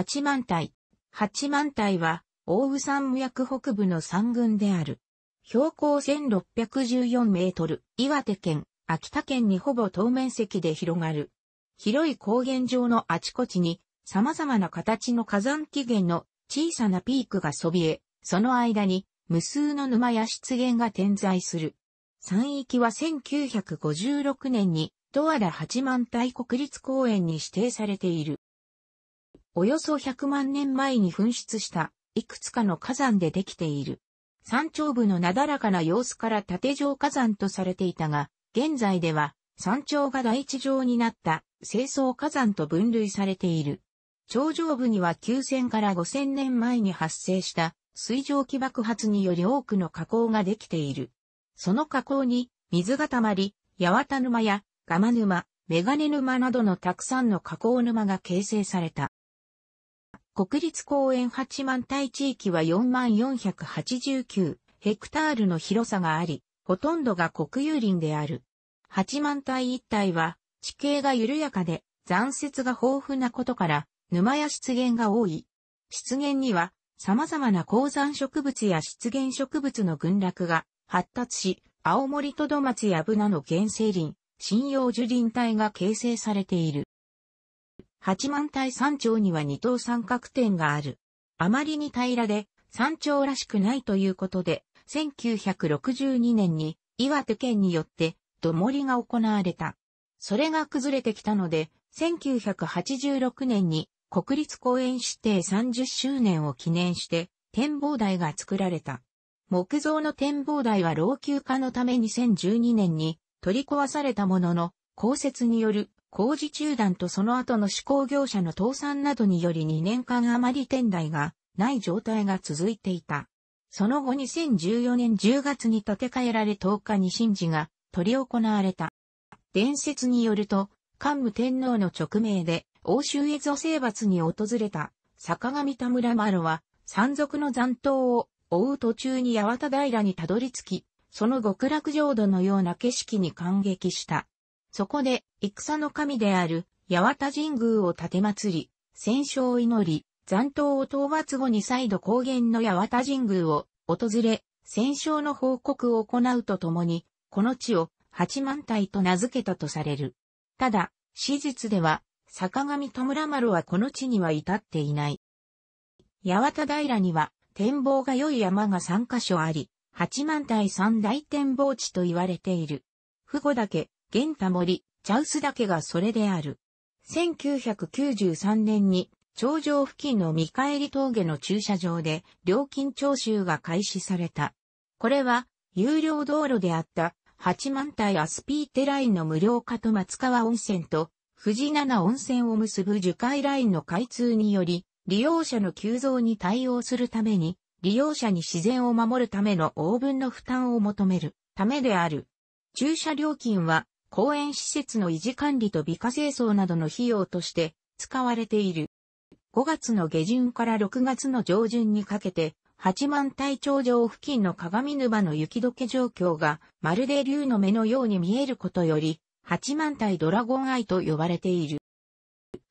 八万隊。八万隊は、大宇山脈北部の山軍である。標高1614メートル、岩手県、秋田県にほぼ当面積で広がる。広い高原上のあちこちに、様々な形の火山起源の小さなピークがそびえ、その間に無数の沼や湿原が点在する。山域は1956年に、ドアラ八幡平国立公園に指定されている。およそ100万年前に噴出したいくつかの火山でできている。山頂部のなだらかな様子から縦状火山とされていたが、現在では山頂が第一状になった清掃火山と分類されている。頂上部には9000から5000年前に発生した水蒸気爆発により多くの火口ができている。その火口に水が溜まり、八幡沼やガマ沼、メガネ沼などのたくさんの火口沼が形成された。国立公園八万体地域は4489ヘクタールの広さがあり、ほとんどが国有林である。八万体一帯は地形が緩やかで残雪が豊富なことから沼や湿原が多い。湿原には様々な鉱山植物や湿原植物の群落が発達し、青森トドマツやブナの原生林、針葉樹林帯が形成されている。八幡平山頂には二等三角点がある。あまりに平らで、山頂らしくないということで、1962年に岩手県によって土盛りが行われた。それが崩れてきたので、1986年に国立公園指定30周年を記念して展望台が作られた。木造の展望台は老朽化のため2012年に取り壊されたものの、降雪による工事中断とその後の施工業者の倒産などにより2年間余り店内がない状態が続いていた。その後2014年10月に建て替えられ10日に神事が取り行われた。伝説によると、桓武天皇の勅命で欧州越夷征伐に訪れた坂上田村呂は山賊の残党を追う途中に八幡平にたどり着き、その極楽浄土のような景色に感激した。そこで、戦の神である、八幡神宮を建て祭り、戦勝を祈り、残党を討伐後に再度高原の八幡神宮を訪れ、戦勝の報告を行うとともに、この地を八万体と名付けたとされる。ただ、史実では、坂上戸村丸はこの地には至っていない。八幡平には展望が良い山が3カ所あり、八幡平三大展望地と言われている。富後岳、玄田森、茶臼岳がそれである。1993年に、頂上付近の見返り峠の駐車場で料金徴収が開始された。これは、有料道路であった八万体アスピーテラインの無料化と松川温泉と富士七温泉を結ぶ樹海ラインの開通により、利用者の急増に対応するために、利用者に自然を守るための応分の負担を求めるためである。駐車料金は公園施設の維持管理と美化清掃などの費用として使われている。5月の下旬から6月の上旬にかけて、八幡体頂上付近の鏡沼の雪解け状況が、まるで竜の目のように見えることより、八幡体ドラゴンアイと呼ばれている。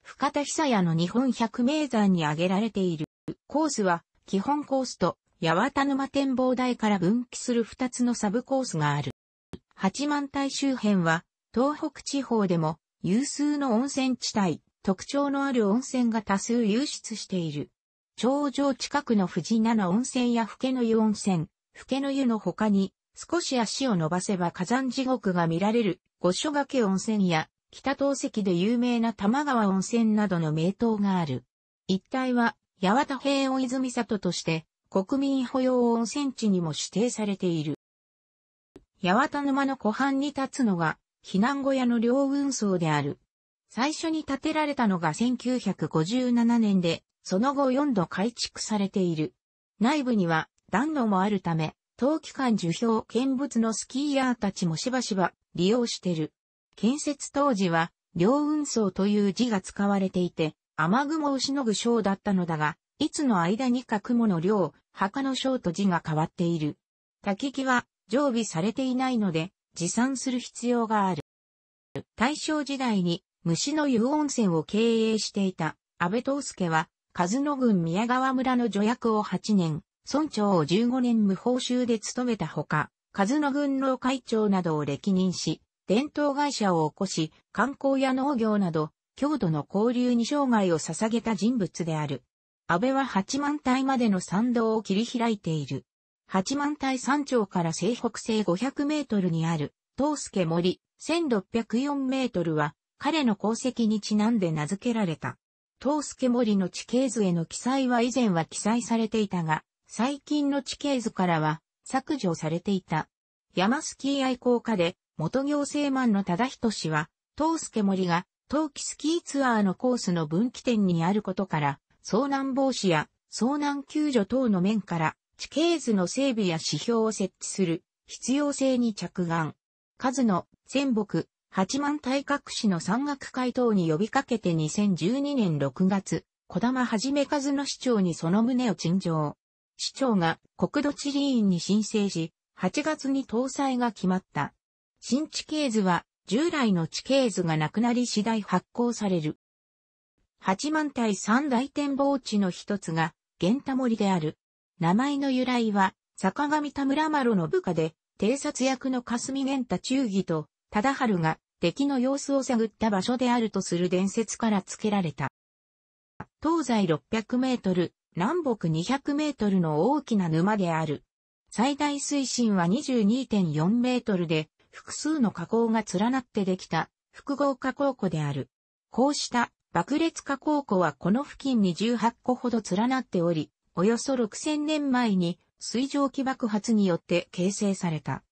深田久也の日本百名山に挙げられている。コースは、基本コースと、八幡沼展望台から分岐する二つのサブコースがある。八幡平周辺は、東北地方でも有数の温泉地帯、特徴のある温泉が多数流出している。頂上近くの富士七温泉や老の湯温泉、老の湯の他に、少し足を伸ばせば火山地獄が見られる、五所掛け温泉や、北東石で有名な玉川温泉などの名湯がある。一帯は、八幡平大泉里として、国民保養温泉地にも指定されている。八幡沼の湖畔に立つのが、避難小屋の両運送である。最初に建てられたのが1957年で、その後4度改築されている。内部には暖炉もあるため、冬期間樹氷見物のスキーヤーたちもしばしば利用してる。建設当時は、両運送という字が使われていて、雨雲をしのぐ章だったのだが、いつの間にか雲の量、墓の章と字が変わっている。焚き木は常備されていないので、持参する必要がある。大正時代に虫の湯温泉を経営していた安倍東介は、数野郡宮川村の助役を8年、村長を15年無報酬で務めたほか、数野郡の会長などを歴任し、伝統会社を起こし、観光や農業など、郷土の交流に生涯を捧げた人物である。安倍は八万体までの参道を切り開いている。八幡台山頂から西北西500メートルにある、東助森、1604メートルは、彼の功績にちなんで名付けられた。東助森の地形図への記載は以前は記載されていたが、最近の地形図からは削除されていた。山スキー愛好家で、元行政マンの忠人氏は、東助森が、冬季スキーツアーのコースの分岐点にあることから、遭難防止や遭難救助等の面から、地形図の整備や指標を設置する必要性に着眼。数の仙北、八幡対角市の山岳会等に呼びかけて2012年6月、小玉はじめ数の市長にその旨を陳情。市長が国土地理院に申請し、8月に搭載が決まった。新地形図は従来の地形図がなくなり次第発行される。八幡対三大展望地の一つが、源田森である。名前の由来は、坂上田村麻呂の部下で、偵察役の霞玄太忠義と、忠春が敵の様子を探った場所であるとする伝説から付けられた。東西600メートル、南北200メートルの大きな沼である。最大水深は22.4メートルで、複数の河口が連なってできた複合河口湖である。こうした爆裂河口湖はこの付近に18個ほど連なっており、およそ6000年前に水蒸気爆発によって形成された。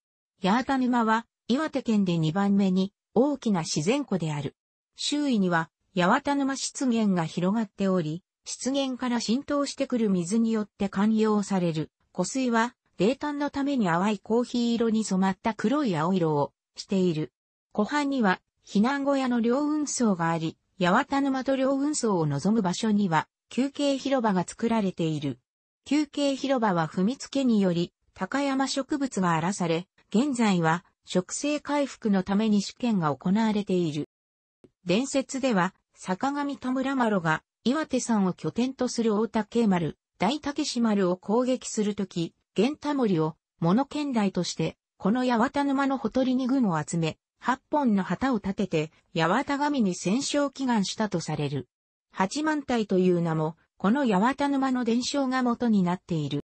八幡沼は岩手県で2番目に大きな自然湖である。周囲には八幡沼湿原が広がっており、湿原から浸透してくる水によって寛容される。湖水は冷淡のために淡いコーヒー色に染まった黒い青色をしている。湖畔には避難小屋の両運送があり、八幡沼と両運送を望む場所には休憩広場が作られている。休憩広場は踏み付けにより、高山植物が荒らされ、現在は植生回復のために試験が行われている。伝説では、坂上田村呂が岩手山を拠点とする大竹丸、大竹島丸を攻撃するとき、玄田森を物剣来として、この八幡沼のほとりに軍を集め、八本の旗を立てて、八幡神に戦勝祈願したとされる。八幡体という名も、この八幡沼の伝承が元になっている。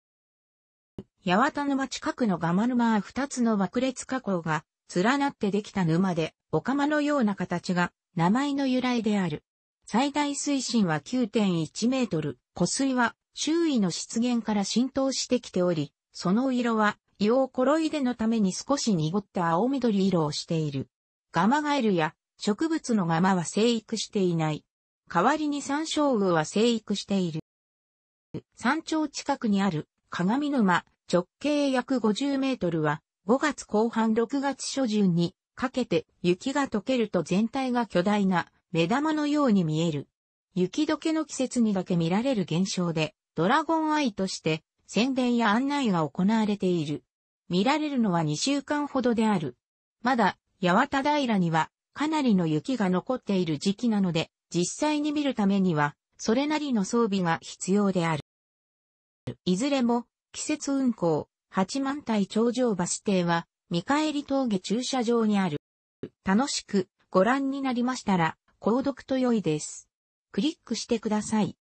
八幡沼近くの蒲沼は二つの爆裂加工が連なってできた沼で、お釜のような形が名前の由来である。最大水深は9.1メートル、湖水は周囲の湿原から浸透してきており、その色は硫黄コロイデのために少し濁った青緑色をしている。ガマガエルや植物のガマは生育していない。代わりに山椒魚は生育している。山頂近くにある鏡沼直径約50メートルは5月後半6月初旬にかけて雪が溶けると全体が巨大な目玉のように見える。雪解けの季節にだけ見られる現象でドラゴンアイとして宣伝や案内が行われている。見られるのは2週間ほどである。まだ八幡平にはかなりの雪が残っている時期なので実際に見るためには、それなりの装備が必要である。いずれも、季節運行、八万体頂上バス停は、見返り峠駐車場にある。楽しくご覧になりましたら、購読と良いです。クリックしてください。